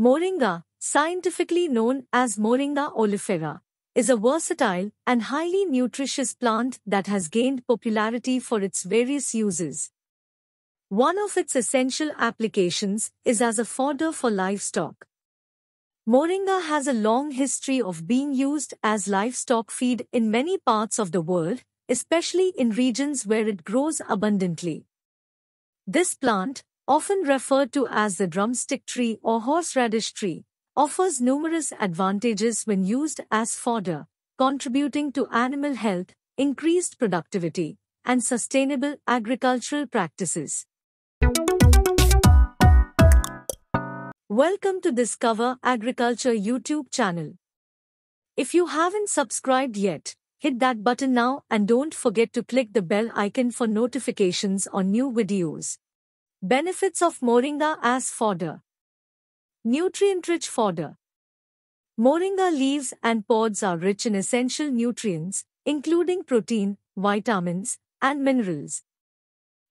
Moringa, scientifically known as Moringa oleifera, is a versatile and highly nutritious plant that has gained popularity for its various uses. One of its essential applications is as a fodder for livestock. Moringa has a long history of being used as livestock feed in many parts of the world, especially in regions where it grows abundantly. This plant, often referred to as the drumstick tree or horseradish tree, offers numerous advantages when used as fodder, contributing to animal health, increased productivity, and sustainable agricultural practices. Welcome to Discover Agriculture YouTube channel. If you haven't subscribed yet, hit that button now and don't forget to click the bell icon for notifications on new videos. Benefits of Moringa as fodder. Nutrient-rich fodder. Moringa leaves and pods are rich in essential nutrients, including protein, vitamins, and minerals.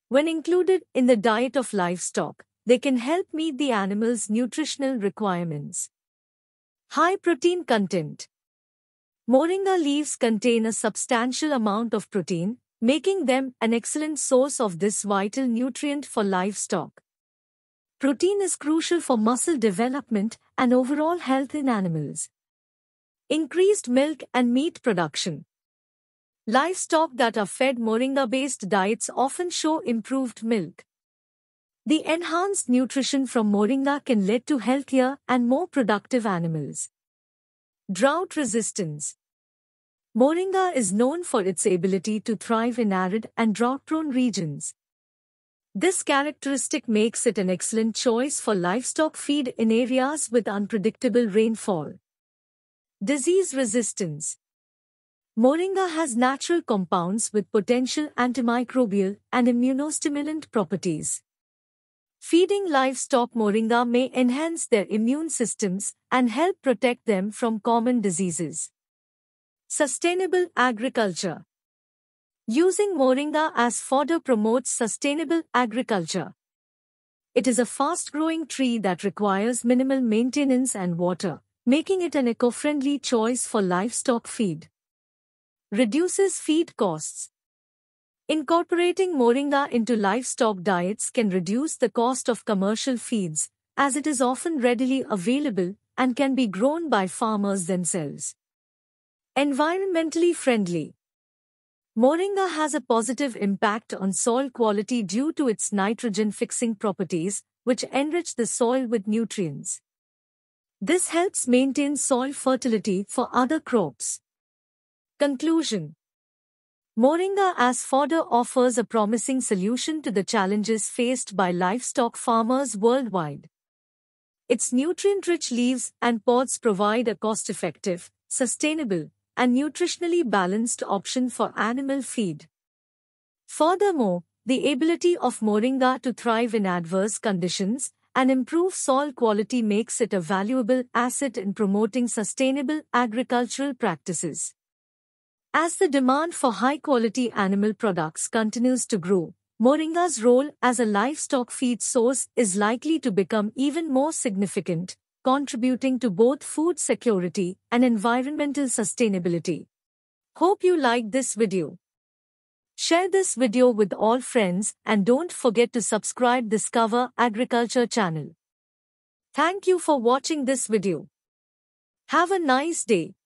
When included in the diet of livestock, they can help meet the animal's nutritional requirements. High protein content. Moringa leaves contain a substantial amount of protein, making them an excellent source of this vital nutrient for livestock. Protein is crucial for muscle development and overall health in animals. Increased milk and meat production. Livestock that are fed moringa based diets often show improved milk. The enhanced nutrition from moringa can lead to healthier and more productive animals. Drought resistance. Moringa is known for its ability to thrive in arid and drought-prone regions. This characteristic makes it an excellent choice for livestock feed in areas with unpredictable rainfall. Disease resistance. Moringa has natural compounds with potential antimicrobial and immunostimulant properties. Feeding livestock moringa may enhance their immune systems and help protect them from common diseases. Sustainable agriculture. Using moringa as fodder promotes sustainable agriculture. It is a fast-growing tree that requires minimal maintenance and water, making it an eco-friendly choice for livestock feed. Reduces feed costs. Incorporating moringa into livestock diets can reduce the cost of commercial feeds, as it is often readily available and can be grown by farmers themselves. Environmentally friendly. Moringa has a positive impact on soil quality due to its nitrogen-fixing properties, which enrich the soil with nutrients. This helps maintain soil fertility for other crops. Conclusion Moringa as fodder offers a promising solution to the challenges faced by livestock farmers worldwide. Its nutrient-rich leaves and pods provide a cost-effective, sustainable, and nutritionally balanced option for animal feed. Furthermore, the ability of moringa to thrive in adverse conditions and improve soil quality makes it a valuable asset in promoting sustainable agricultural practices. As the demand for high-quality animal products continues to grow, moringa's role as a livestock feed source is likely to become even more significant, contributing to both food security and environmental sustainability. Hope you like this video. Share this video with all friends and don't forget to subscribe Discover Agriculture channel. Thank you for watching this video. Have a nice day.